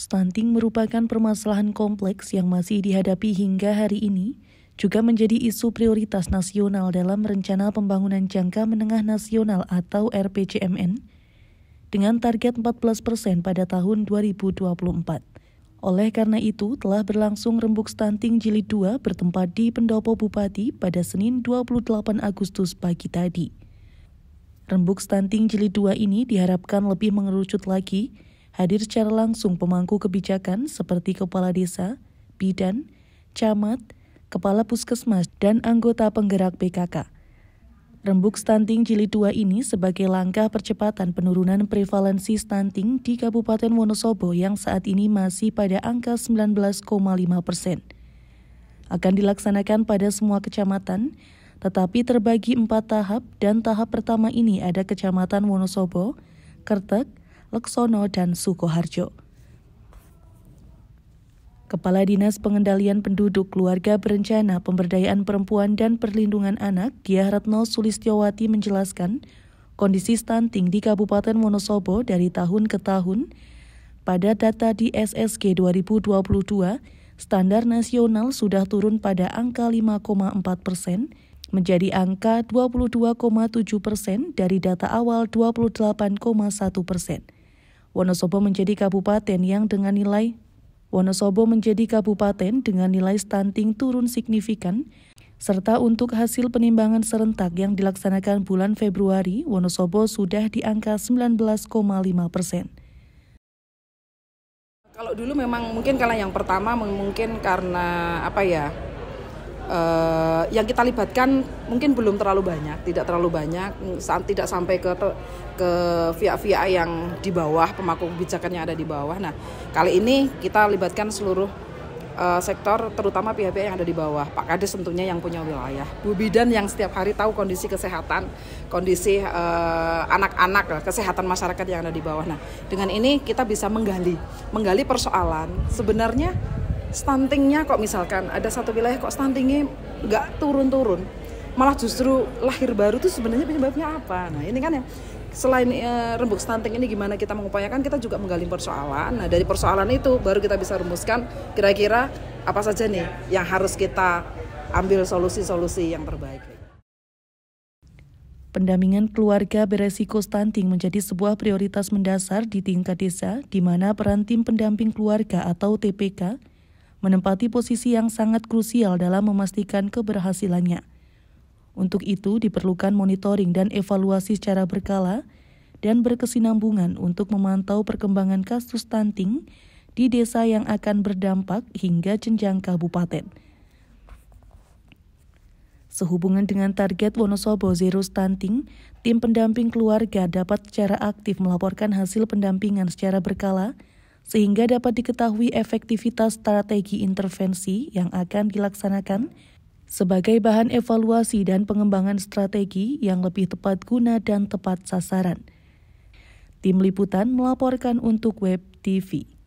Stunting merupakan permasalahan kompleks yang masih dihadapi hingga hari ini, juga menjadi isu prioritas nasional dalam Rencana Pembangunan Jangka Menengah Nasional atau RPJMN dengan target 14% pada tahun 2024. Oleh karena itu, telah berlangsung rembuk stunting jilid 2 bertempat di Pendopo Bupati pada Senin 28 Agustus pagi tadi. Rembuk stunting jilid 2 ini diharapkan lebih mengerucut lagi hadir secara langsung pemangku kebijakan seperti kepala desa, bidan, camat, kepala puskesmas, dan anggota penggerak PKK. Rembuk stunting jilid 2 ini sebagai langkah percepatan penurunan prevalensi stunting di Kabupaten Wonosobo yang saat ini masih pada angka 19,5 persen. Akan dilaksanakan pada semua kecamatan, tetapi terbagi empat tahap dan tahap pertama ini ada Kecamatan Wonosobo, Kertek, Leksono, dan Sukoharjo. Kepala Dinas Pengendalian Penduduk Keluarga Berencana Pemberdayaan Perempuan dan Perlindungan Anak, Diah Retno Sulistyowati menjelaskan, kondisi stunting di Kabupaten Wonosobo dari tahun ke tahun pada data di SSG 2022, standar nasional sudah turun pada angka 5,4 persen, menjadi angka 22,7 persen dari data awal 28,1 persen. Wonosobo menjadi kabupaten yang dengan nilai Wonosobo menjadi kabupaten dengan nilai stunting turun signifikan serta untuk hasil penimbangan serentak yang dilaksanakan bulan Februari, Wonosobo sudah di angka 19,5 persen. Kalau dulu memang mungkin kalau yang pertama mungkin karena apa ya uh, yang kita libatkan mungkin belum terlalu banyak, tidak terlalu banyak, mm, tidak sampai ke ke via-via yang di bawah pemangku kebijakan yang ada di bawah. Nah, kali ini kita libatkan seluruh eh, sektor, terutama pihak-pihak yang ada di bawah. Pak Kades tentunya yang punya wilayah, Bu Bidan yang setiap hari tahu kondisi kesehatan, kondisi eh, anak-anak, uh, kesehatan masyarakat yang ada di bawah. Nah, dengan ini kita bisa menggali, menggali persoalan sebenarnya stuntingnya kok misalkan ada satu wilayah kok stuntingnya nggak turun-turun malah justru lahir baru tuh sebenarnya penyebabnya apa nah ini kan ya selain uh, rembuk stunting ini gimana kita mengupayakan kita juga menggali persoalan nah dari persoalan itu baru kita bisa rumuskan kira-kira apa saja nih yang harus kita ambil solusi-solusi yang terbaik Pendampingan keluarga beresiko stunting menjadi sebuah prioritas mendasar di tingkat desa, di mana peran tim pendamping keluarga atau TPK menempati posisi yang sangat krusial dalam memastikan keberhasilannya. Untuk itu diperlukan monitoring dan evaluasi secara berkala dan berkesinambungan untuk memantau perkembangan kasus stunting di desa yang akan berdampak hingga jenjang kabupaten. Sehubungan dengan target Wonosobo Zero Stunting, tim pendamping keluarga dapat secara aktif melaporkan hasil pendampingan secara berkala sehingga dapat diketahui efektivitas strategi intervensi yang akan dilaksanakan sebagai bahan evaluasi dan pengembangan strategi yang lebih tepat guna dan tepat sasaran. Tim liputan melaporkan untuk Web TV.